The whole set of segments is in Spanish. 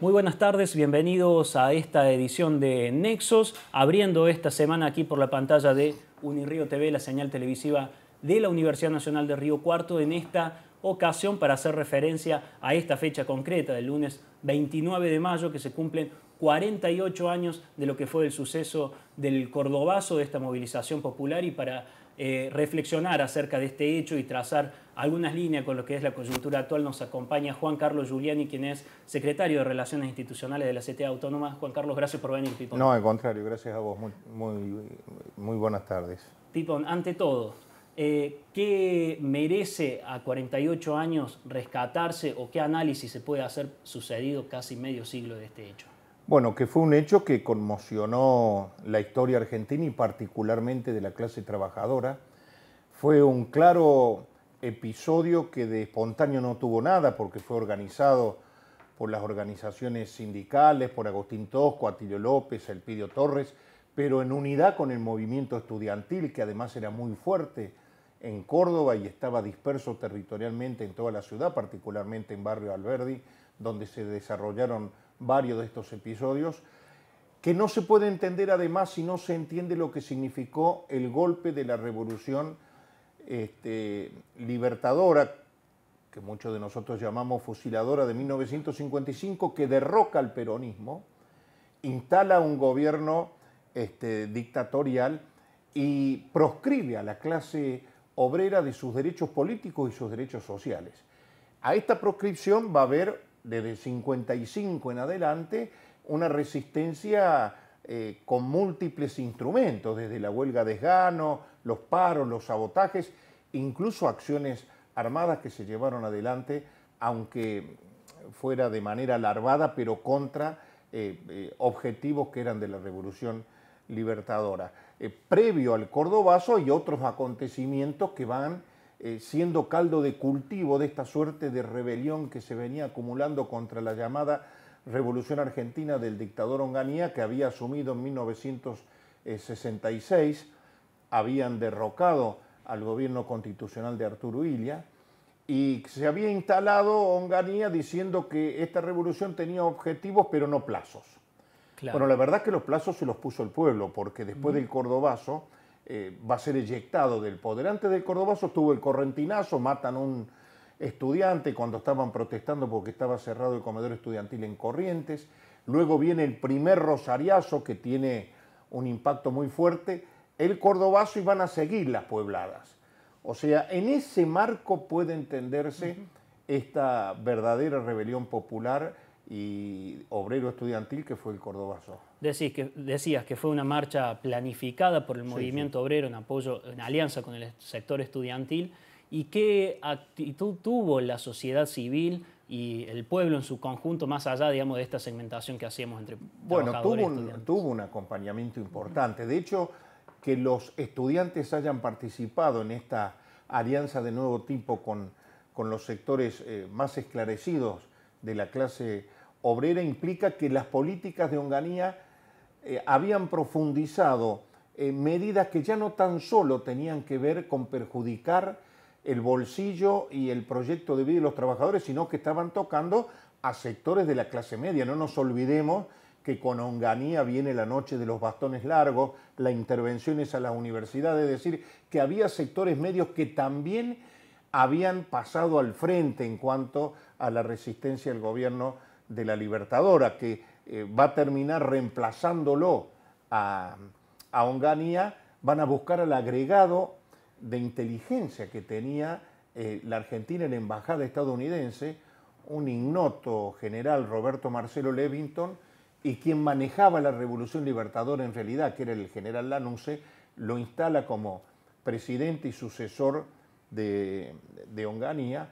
Muy buenas tardes, bienvenidos a esta edición de Nexos, abriendo esta semana aquí por la pantalla de Unirío TV, la señal televisiva de la Universidad Nacional de Río Cuarto, en esta ocasión para hacer referencia a esta fecha concreta del lunes 29 de mayo que se cumplen 48 años de lo que fue el suceso del Cordobazo, de esta movilización popular y para eh, reflexionar acerca de este hecho y trazar algunas líneas con lo que es la coyuntura actual nos acompaña Juan Carlos Giuliani, quien es secretario de Relaciones Institucionales de la CTA Autónoma. Juan Carlos, gracias por venir, Pipón. No, al contrario, gracias a vos. Muy, muy, buenas tardes. Pipón, ante todo, eh, ¿qué merece a 48 años rescatarse o qué análisis se puede hacer sucedido casi medio siglo de este hecho? Bueno, que fue un hecho que conmocionó la historia argentina y particularmente de la clase trabajadora. Fue un claro episodio que de espontáneo no tuvo nada porque fue organizado por las organizaciones sindicales, por Agustín Tosco, Atilio López, Elpidio Torres, pero en unidad con el movimiento estudiantil, que además era muy fuerte en Córdoba y estaba disperso territorialmente en toda la ciudad, particularmente en Barrio Alberdi, donde se desarrollaron varios de estos episodios, que no se puede entender además si no se entiende lo que significó el golpe de la revolución este, libertadora, que muchos de nosotros llamamos fusiladora de 1955, que derroca al peronismo, instala un gobierno este, dictatorial y proscribe a la clase obrera de sus derechos políticos y sus derechos sociales. A esta proscripción va a haber desde 55 en adelante, una resistencia eh, con múltiples instrumentos, desde la huelga de Gano, los paros, los sabotajes, incluso acciones armadas que se llevaron adelante, aunque fuera de manera larvada, pero contra eh, eh, objetivos que eran de la Revolución Libertadora, previo al Cordobazo y otros acontecimientos que van eh, siendo caldo de cultivo de esta suerte de rebelión que se venía acumulando contra la llamada Revolución Argentina del dictador Onganía, que había asumido en 1966, habían derrocado al gobierno constitucional de Arturo Illia, y se había instalado Onganía diciendo que esta revolución tenía objetivos pero no plazos. Bueno, la verdad es que los plazos se los puso el pueblo, porque después del Cordobazo eh, va a ser eyectado del poder. Antes del Cordobazo estuvo el correntinazo, matan a un estudiante cuando estaban protestando porque estaba cerrado el comedor estudiantil en Corrientes. Luego viene el primer rosariazo que tiene un impacto muy fuerte, el Cordobazo y van a seguir las puebladas. O sea, en ese marco puede entenderse esta verdadera rebelión popular y obrero estudiantil que fue el Cordobazo decís que, decías que fue una marcha planificada por el movimiento obrero en apoyo, en alianza con el sector estudiantil. ¿Y qué actitud tuvo la sociedad civil y el pueblo en su conjunto, más allá digamos, de esta segmentación que hacíamos entre Bueno, tuvo un, tuvo un acompañamiento importante. De hecho, que los estudiantes hayan participado en esta alianza de nuevo tipo con, los sectores eh, más esclarecidos de la clase obrera implica que las políticas de honganía eh, habían profundizado medidas que ya no tan solo tenían que ver con perjudicar el bolsillo y el proyecto de vida de los trabajadores, sino que estaban tocando a sectores de la clase media. No nos olvidemos que con Honganía viene la noche de los bastones largos, las intervenciones a las universidades, es decir, que había sectores medios que también habían pasado al frente en cuanto a la resistencia al gobierno de la Libertadora, que eh, va a terminar reemplazándolo a, a Onganía, van a buscar al agregado de inteligencia que tenía eh, la Argentina en la Embajada estadounidense, un ignoto general Roberto Marcelo Levington, y quien manejaba la Revolución Libertadora en realidad, que era el general Lanunce lo instala como presidente y sucesor de, de Onganía.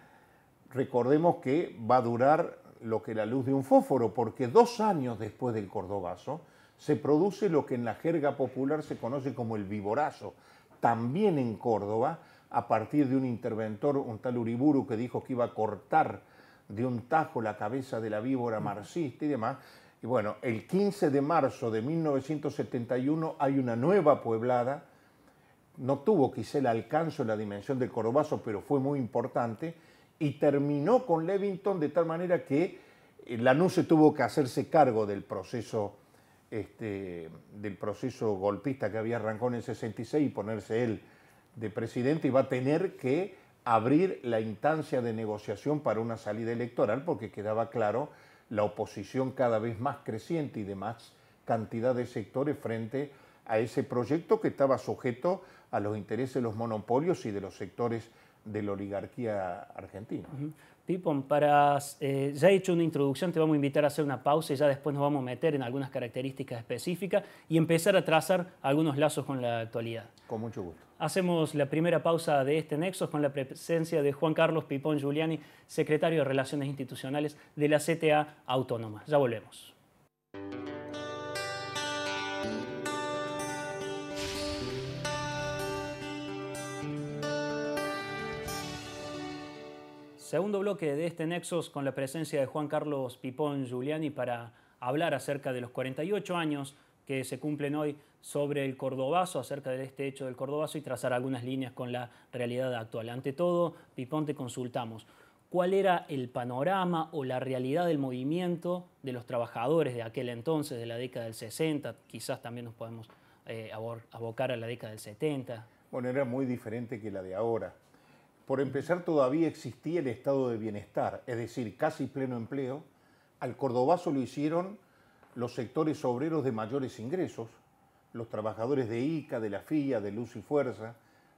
Recordemos que va a durar lo que la luz de un fósforo, porque dos años después del Cordobazo se produce lo que en la jerga popular se conoce como el viborazo... también en Córdoba, a partir de un interventor, un tal Uriburu, que dijo que iba a cortar de un tajo la cabeza de la víbora marxista y demás. Y bueno, el 15 de marzo de 1971 hay una nueva pueblada, no tuvo quizá el alcance o la dimensión del Cordobazo, pero fue muy importante, y terminó con Levington de tal manera que eh, Lanús se tuvo que hacerse cargo del proceso, este, del proceso golpista que había arrancado en el 66 y ponerse él de presidente y va a tener que abrir la instancia de negociación para una salida electoral porque quedaba claro la oposición cada vez más creciente y de más cantidad de sectores frente a ese proyecto que estaba sujeto a los intereses de los monopolios y de los sectores de la oligarquía argentina. Pipón, para, eh, ya he hecho una introducción, te vamos a invitar a hacer una pausa y ya después nos vamos a meter en algunas características específicas y empezar a trazar algunos lazos con la actualidad. Con mucho gusto. Hacemos la primera pausa de este Nexo con la presencia de Juan Carlos Pipón Giuliani, secretario de Relaciones Institucionales de la CTA Autónoma. Ya volvemos. Segundo bloque de este Nexos con la presencia de Juan Carlos Pipón Giuliani para hablar acerca de los 48 años que se cumplen hoy sobre el cordobazo, acerca de este hecho del cordobazo y trazar algunas líneas con la realidad actual. Ante todo, Pipón, te consultamos. ¿Cuál era el panorama o la realidad del movimiento de los trabajadores de aquel entonces, de la década del 60? Quizás también nos podemos eh, abocar a la década del 70. Bueno, era muy diferente que la de ahora. Por empezar, todavía existía el estado de bienestar, es decir, casi pleno empleo. Al cordobazo lo hicieron los sectores obreros de mayores ingresos, los trabajadores de ICA, de la FIA, de Luz y Fuerza,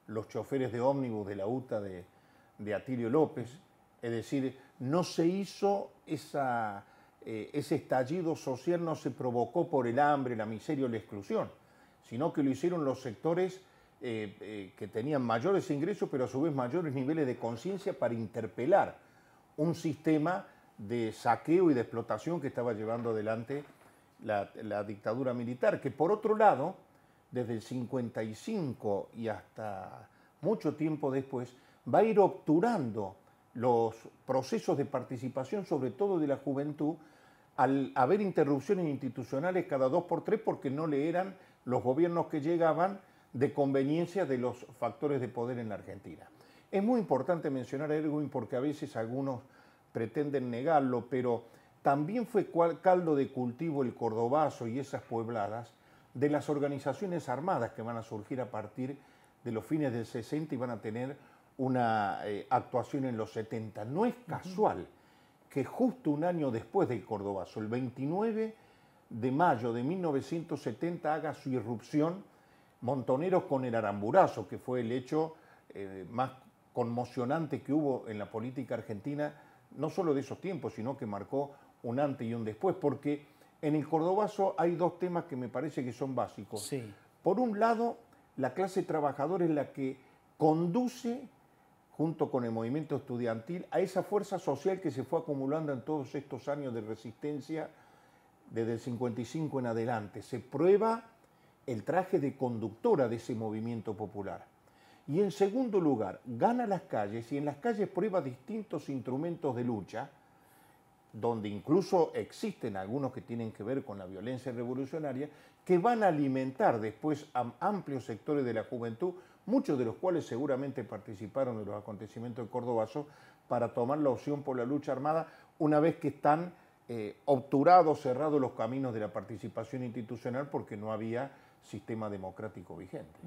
los choferes de ómnibus de la UTA de, Atilio López. Es decir, no se hizo esa, eh, ese estallido social, no se provocó por el hambre, la miseria o la exclusión, sino que lo hicieron los sectores eh, eh, que tenían mayores ingresos, pero a su vez mayores niveles de conciencia para interpelar un sistema de saqueo y de explotación que estaba llevando adelante la, la dictadura militar, que por otro lado, desde el 55 y hasta mucho tiempo después, va a ir obturando los procesos de participación, sobre todo de la juventud, al haber interrupciones institucionales cada dos por tres porque no le eran los gobiernos que llegaban de conveniencia de los factores de poder en la Argentina. Es muy importante mencionar a Erwin porque a veces algunos pretenden negarlo, pero también fue caldo de cultivo el cordobazo y esas puebladas de las organizaciones armadas que van a surgir a partir de los fines del 60 y van a tener una eh, actuación en los 70. No es casual que justo un año después del Cordobazo, el 29 de mayo de 1970, haga su irrupción montoneros con el aramburazo, que fue el hecho eh, más conmocionante que hubo en la política argentina, no solo de esos tiempos, sino que marcó un antes y un después, porque en el Cordobazo hay dos temas que me parece que son básicos. Por un lado, la clase trabajadora es la que conduce, junto con el movimiento estudiantil, a esa fuerza social que se fue acumulando en todos estos años de resistencia desde el 55 en adelante. Se prueba el traje de conductora de ese movimiento popular. Y en segundo lugar, gana las calles y en las calles prueba distintos instrumentos de lucha, donde incluso existen algunos que tienen que ver con la violencia revolucionaria, que van a alimentar después a amplios sectores de la juventud, muchos de los cuales seguramente participaron en los acontecimientos de Cordobazo, para tomar la opción por la lucha armada una vez que están eh, obturados, cerrados los caminos de la participación institucional porque no había sistema democrático vigente.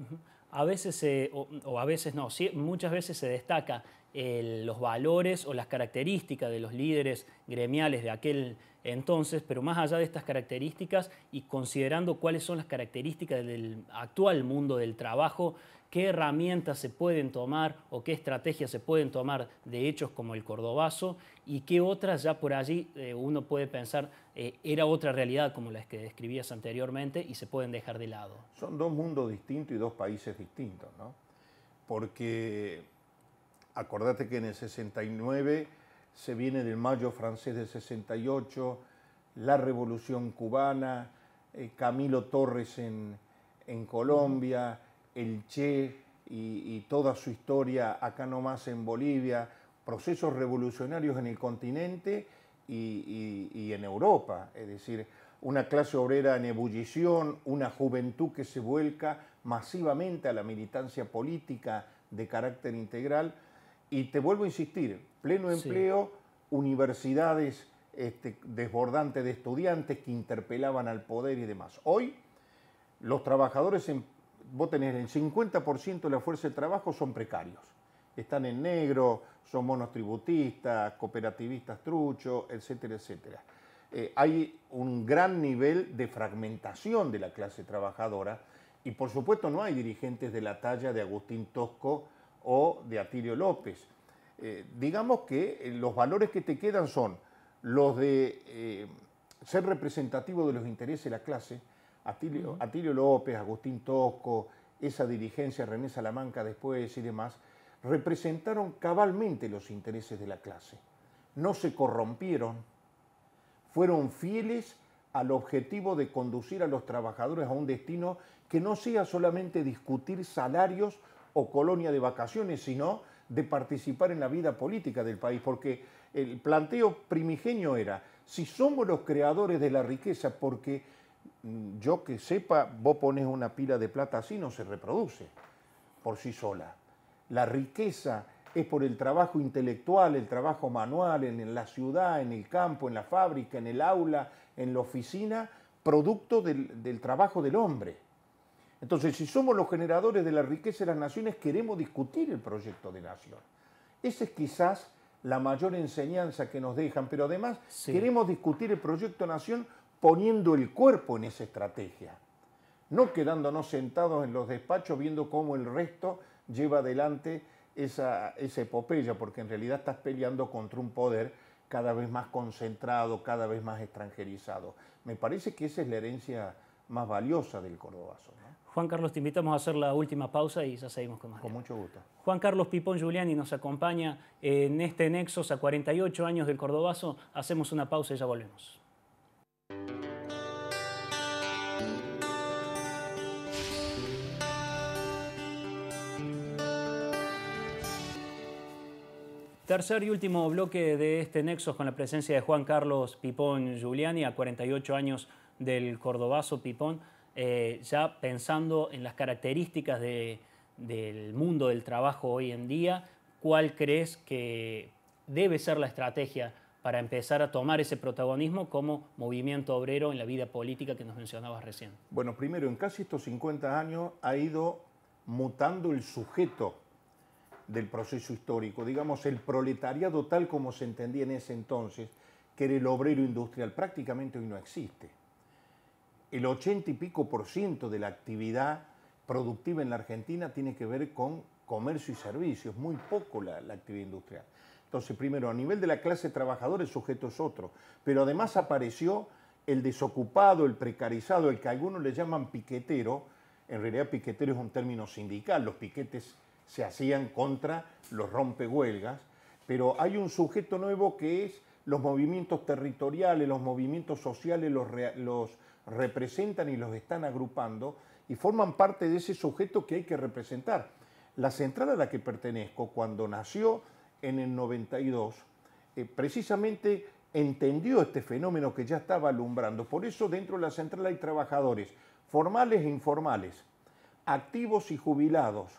A veces, o, a veces no, muchas veces se destaca los valores o las características de los líderes gremiales de aquel entonces, pero más allá de estas características y considerando cuáles son las características del actual mundo del trabajo, qué herramientas se pueden tomar o qué estrategias se pueden tomar de hechos como el cordobazo y qué otras ya por allí eh, uno puede pensar eh, era otra realidad como las que describías anteriormente y se pueden dejar de lado. Son dos mundos distintos y dos países distintos, ¿no? Porque acordate que en el 69 se viene del mayo francés del 68, la revolución cubana, eh, Camilo Torres en, Colombia, el Che y, y toda su historia acá nomás en Bolivia, procesos revolucionarios en el continente y, en Europa, es decir, una clase obrera en ebullición, una juventud que se vuelca masivamente a la militancia política de carácter integral. Y te vuelvo a insistir, pleno empleo, universidades este, desbordantes de estudiantes que interpelaban al poder y demás. Hoy los trabajadores, en, vos tenés el 50% de la fuerza de trabajo son precarios están en negro, son monotributistas, cooperativistas truchos, etcétera, etcétera. Eh, hay un gran nivel de fragmentación de la clase trabajadora y por supuesto no hay dirigentes de la talla de Agustín Tosco o de Atilio López. Eh, digamos que eh, los valores que te quedan son los de ser representativo de los intereses de la clase, Atilio, Atilio López, Agustín Tosco, esa dirigencia René Salamanca después y demás, representaron cabalmente los intereses de la clase. No se corrompieron, fueron fieles al objetivo de conducir a los trabajadores a un destino que no sea solamente discutir salarios o colonia de vacaciones, sino de participar en la vida política del país, porque el planteo primigenio era, si somos los creadores de la riqueza, porque mm, yo que sepa, vos pones una pila de plata así, no se reproduce por sí sola la riqueza es por el trabajo intelectual, el trabajo manual, en la ciudad, en el campo, en la fábrica, en el aula, en la oficina, producto del, trabajo del hombre. Entonces, si somos los generadores de la riqueza de las naciones, queremos discutir el proyecto de nación. Esa es quizás la mayor enseñanza que nos dejan, pero además queremos discutir el proyecto de nación poniendo el cuerpo en esa estrategia, no quedándonos sentados en los despachos viendo cómo el resto lleva adelante esa, esa epopeya, porque en realidad estás peleando contra un poder cada vez más concentrado, cada vez más extranjerizado. Me parece que esa es la herencia más valiosa del cordobazo. Juan Carlos, te invitamos a hacer la última pausa y ya seguimos con más. Con mucho gusto. Juan Carlos Pipón Giuliani nos acompaña en este Nexos a 48 años del cordobazo. Hacemos una pausa y ya volvemos. Tercer y último bloque de este nexo con la presencia de Juan Carlos Pipón Giuliani, a 48 años del cordobazo Pipón, eh, ya pensando en las características del mundo del trabajo hoy en día, ¿cuál crees que debe ser la estrategia para empezar a tomar ese protagonismo como movimiento obrero en la vida política que nos mencionabas recién? Bueno, primero, en casi estos 50 años ha ido mutando el sujeto del proceso histórico, digamos el proletariado tal como se entendía en ese entonces, que era el obrero industrial, prácticamente hoy no existe. El ochenta y pico por ciento de la actividad productiva en la Argentina tiene que ver con comercio y servicios, muy poco la, actividad industrial. Entonces, primero, a nivel de la clase trabajadora el sujeto es otro, pero además apareció el desocupado, el precarizado, el que algunos le llaman piquetero, en realidad piquetero es un término sindical, los piquetes se hacían contra los rompehuelgas, pero hay un sujeto nuevo que es los movimientos territoriales, los movimientos sociales, los, representan y los están agrupando y forman parte de ese sujeto que hay que representar. La central a la que pertenezco, cuando nació en el 92, eh, precisamente entendió este fenómeno que ya estaba alumbrando. Por eso dentro de la central hay trabajadores formales e informales, activos y jubilados,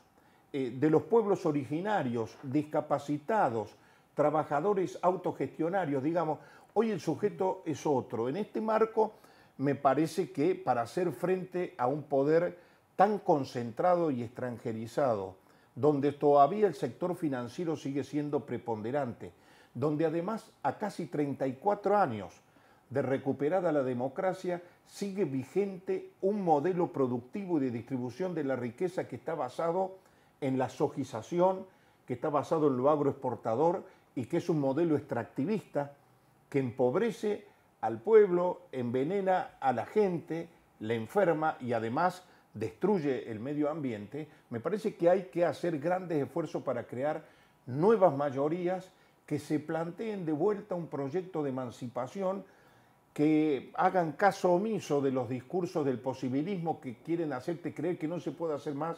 eh, de los pueblos originarios, discapacitados, trabajadores autogestionarios, digamos, hoy el sujeto es otro. En este marco, me parece que para hacer frente a un poder tan concentrado y extranjerizado, donde todavía el sector financiero sigue siendo preponderante, donde además a casi 34 años de recuperada la democracia sigue vigente un modelo productivo y de distribución de la riqueza que está basado en la sojización, que está basado en lo agroexportador y que es un modelo extractivista que empobrece al pueblo, envenena a la gente, la enferma y además destruye el medio ambiente, me parece que hay que hacer grandes esfuerzos para crear nuevas mayorías que se planteen de vuelta un proyecto de emancipación que hagan caso omiso de los discursos del posibilismo que quieren hacerte creer que no se puede hacer más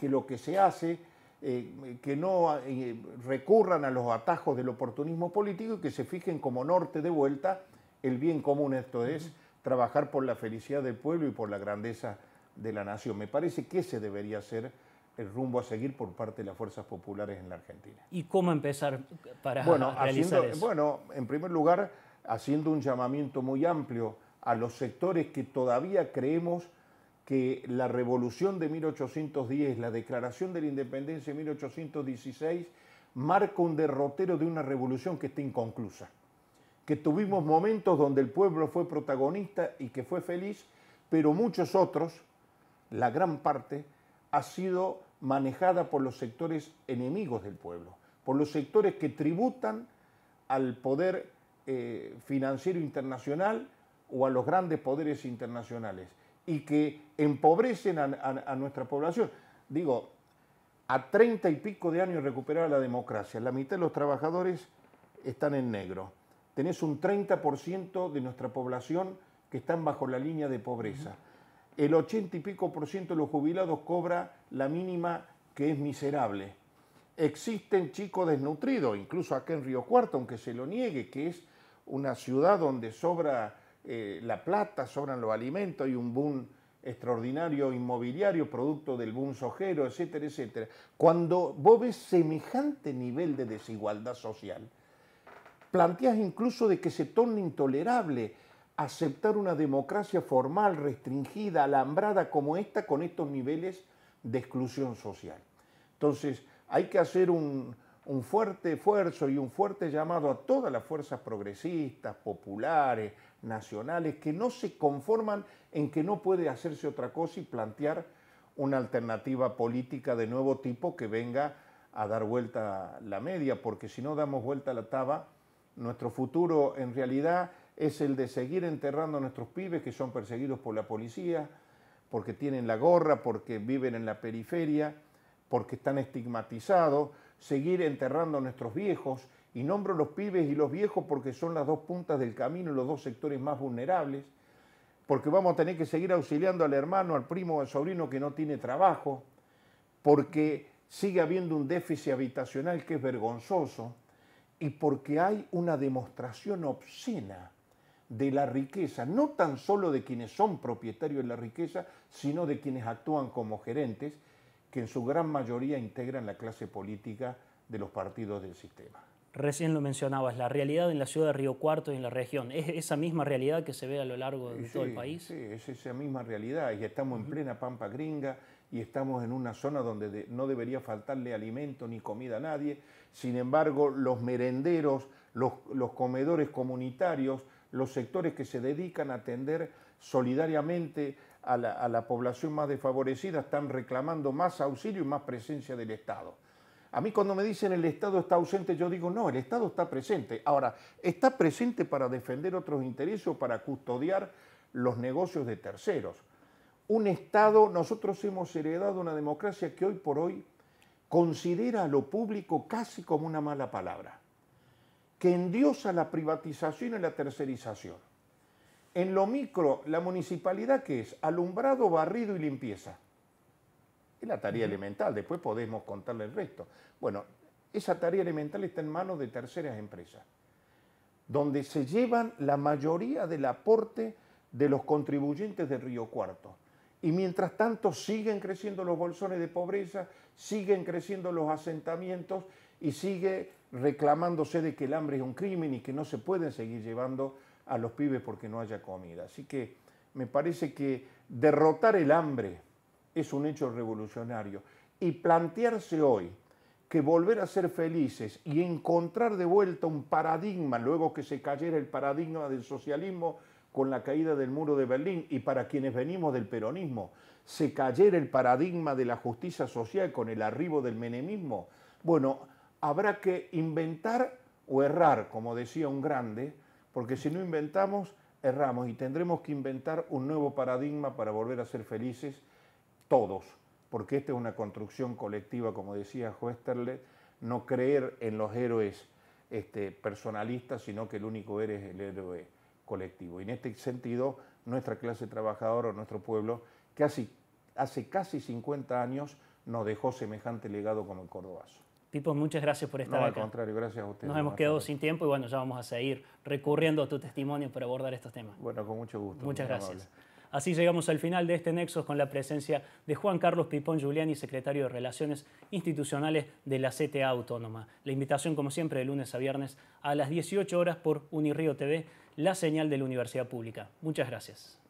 que lo que se hace, eh, que no eh, recurran a los atajos del oportunismo político y que se fijen como norte de vuelta el bien común, esto es, trabajar por la felicidad del pueblo y por la grandeza de la nación. Me parece que ese debería ser el rumbo a seguir por parte de las fuerzas populares en la Argentina. ¿Y cómo empezar para bueno, Bueno, en primer lugar, haciendo un llamamiento muy amplio a los sectores que todavía creemos que la revolución de 1810, la declaración de la independencia de 1816, marca un derrotero de una revolución que está inconclusa. Que tuvimos momentos donde el pueblo fue protagonista y que fue feliz, pero muchos otros, la gran parte, ha sido manejada por los sectores enemigos del pueblo, por los sectores que tributan al poder eh, financiero internacional o a los grandes poderes internacionales y que empobrecen a, nuestra población. Digo, a treinta y pico de años recuperar la democracia, la mitad de los trabajadores están en negro. Tenés un 30% de nuestra población que están bajo la línea de pobreza. El 80 y pico por ciento de los jubilados cobra la mínima que es miserable. Existen chicos desnutridos, incluso acá en Río Cuarto, aunque se lo niegue, que es una ciudad donde sobra eh, la plata, sobran los alimentos, hay un boom extraordinario inmobiliario, producto del boom sojero, etcétera, etcétera. Cuando vos ves semejante nivel de desigualdad social, planteas incluso de que se torne intolerable aceptar una democracia formal, restringida, alambrada como esta, con estos niveles de exclusión social. Entonces, hay que hacer un, un fuerte esfuerzo y un fuerte llamado a todas las fuerzas progresistas, populares, nacionales que no se conforman en que no puede hacerse otra cosa y plantear una alternativa política de nuevo tipo que venga a dar vuelta la media, porque si no damos vuelta la taba, nuestro futuro en realidad es el de seguir enterrando a nuestros pibes que son perseguidos por la policía, porque tienen la gorra, porque viven en la periferia, porque están estigmatizados, seguir enterrando a nuestros viejos, y nombro los pibes y los viejos porque son las dos puntas del camino los dos sectores más vulnerables, porque vamos a tener que seguir auxiliando al hermano, al primo al sobrino que no tiene trabajo, porque sigue habiendo un déficit habitacional que es vergonzoso y porque hay una demostración obscena de la riqueza, no tan solo de quienes son propietarios de la riqueza, sino de quienes actúan como gerentes, que en su gran mayoría integran la clase política de los partidos del sistema. Recién lo mencionabas, la realidad en la ciudad de Río Cuarto y en la región, ¿es esa misma realidad que se ve a lo largo de todo el país? Sí, es esa misma realidad y estamos en plena pampa gringa y estamos en una zona donde no debería faltarle alimento ni comida a nadie. Sin embargo, los merenderos, los, comedores comunitarios, los sectores que se dedican a atender solidariamente a la población más desfavorecida están reclamando más auxilio y más presencia del Estado. A mí cuando me dicen el Estado está ausente, yo digo, no, el Estado está presente. Ahora, está presente para defender otros intereses o para custodiar los negocios de terceros. Un Estado, nosotros hemos heredado una democracia que hoy por hoy considera a lo público casi como una mala palabra, que endiosa la privatización y la tercerización. En lo micro, la municipalidad que es alumbrado, barrido y limpieza es la tarea elemental, después podemos contarle el resto. Bueno, esa tarea elemental está en manos de terceras empresas, donde se llevan la mayoría del aporte de los contribuyentes de Río Cuarto. Y mientras tanto siguen creciendo los bolsones de pobreza, siguen creciendo los asentamientos y sigue reclamándose de que el hambre es un crimen y que no se pueden seguir llevando a los pibes porque no haya comida. Así que me parece que derrotar el hambre, es un hecho revolucionario. Y plantearse hoy que volver a ser felices y encontrar de vuelta un paradigma, luego que se cayera el paradigma del socialismo con la caída del muro de Berlín y para quienes venimos del peronismo, se cayera el paradigma de la justicia social con el arribo del menemismo, bueno, habrá que inventar o errar, como decía un grande, porque si no inventamos, erramos y tendremos que inventar un nuevo paradigma para volver a ser felices todos, porque esta es una construcción colectiva, como decía Westerlet, no creer en los héroes este, personalistas, sino que el único héroe es el héroe colectivo. Y en este sentido, nuestra clase trabajadora nuestro pueblo, que hace, casi 50 años nos dejó semejante legado como el cordobazo. Pipo, muchas gracias por estar no, al contrario, gracias a ustedes. Nos hemos quedado sin tiempo y bueno, ya vamos a seguir recurriendo a tu testimonio para abordar estos temas. Bueno, con mucho gusto. Muchas gracias. Así llegamos al final de este nexo con la presencia de Juan Carlos Pipón Giuliani, secretario de Relaciones Institucionales de la CTA Autónoma. La invitación, como siempre, de lunes a viernes a las 18 horas por Unirío TV, la señal de la Universidad Pública. Muchas gracias.